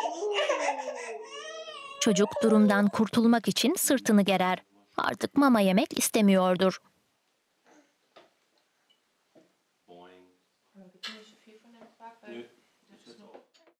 Çocuk durumdan kurtulmak için sırtını gerer. Artık mama yemek istemiyordur. Boing.